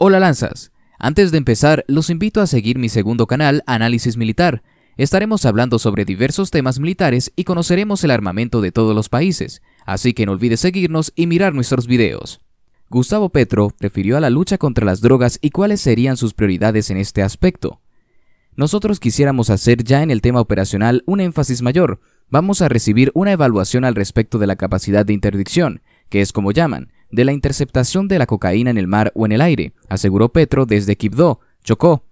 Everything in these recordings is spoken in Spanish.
Hola Lanzas, antes de empezar los invito a seguir mi segundo canal Análisis Militar. Estaremos hablando sobre diversos temas militares y conoceremos el armamento de todos los países, así que no olvides seguirnos y mirar nuestros videos. Gustavo Petro refirió a la lucha contra las drogas y cuáles serían sus prioridades en este aspecto. Nosotros quisiéramos hacer ya en el tema operacional un énfasis mayor. Vamos a recibir una evaluación al respecto de la capacidad de interdicción, que es como llaman, de la interceptación de la cocaína en el mar o en el aire, aseguró Petro desde Quibdó, Chocó.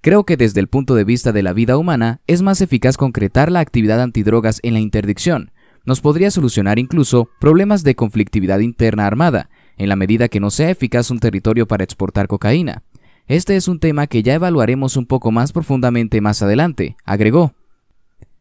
Creo que desde el punto de vista de la vida humana es más eficaz concretar la actividad antidrogas en la interdicción. Nos podría solucionar incluso problemas de conflictividad interna armada, en la medida que no sea eficaz un territorio para exportar cocaína. Este es un tema que ya evaluaremos un poco más profundamente más adelante, agregó.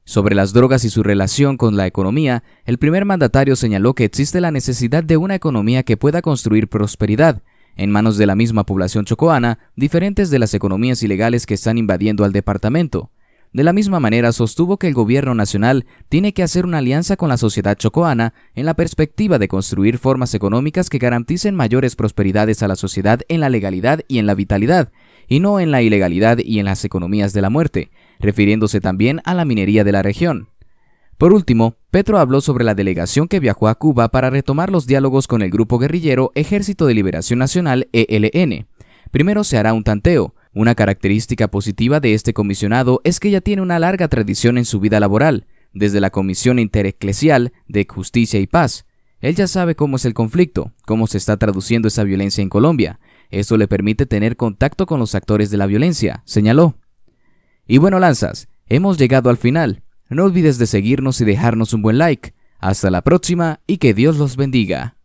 Sobre las drogas y su relación con la economía, el primer mandatario señaló que existe la necesidad de una economía que pueda construir prosperidad, en manos de la misma población chocoana, diferentes de las economías ilegales que están invadiendo al departamento. De la misma manera, sostuvo que el gobierno nacional tiene que hacer una alianza con la sociedad chocoana en la perspectiva de construir formas económicas que garanticen mayores prosperidades a la sociedad en la legalidad y en la vitalidad, y no en la ilegalidad y en las economías de la muerte, refiriéndose también a la minería de la región. Por último, Petro habló sobre la delegación que viajó a Cuba para retomar los diálogos con el grupo guerrillero Ejército de Liberación Nacional ELN. Primero se hará un tanteo, una característica positiva de este comisionado es que ya tiene una larga tradición en su vida laboral, desde la Comisión Intereclesial de Justicia y Paz. Él ya sabe cómo es el conflicto, cómo se está traduciendo esa violencia en Colombia. Esto le permite tener contacto con los actores de la violencia, señaló. Y bueno, Lanzas, hemos llegado al final. No olvides de seguirnos y dejarnos un buen like. Hasta la próxima y que Dios los bendiga.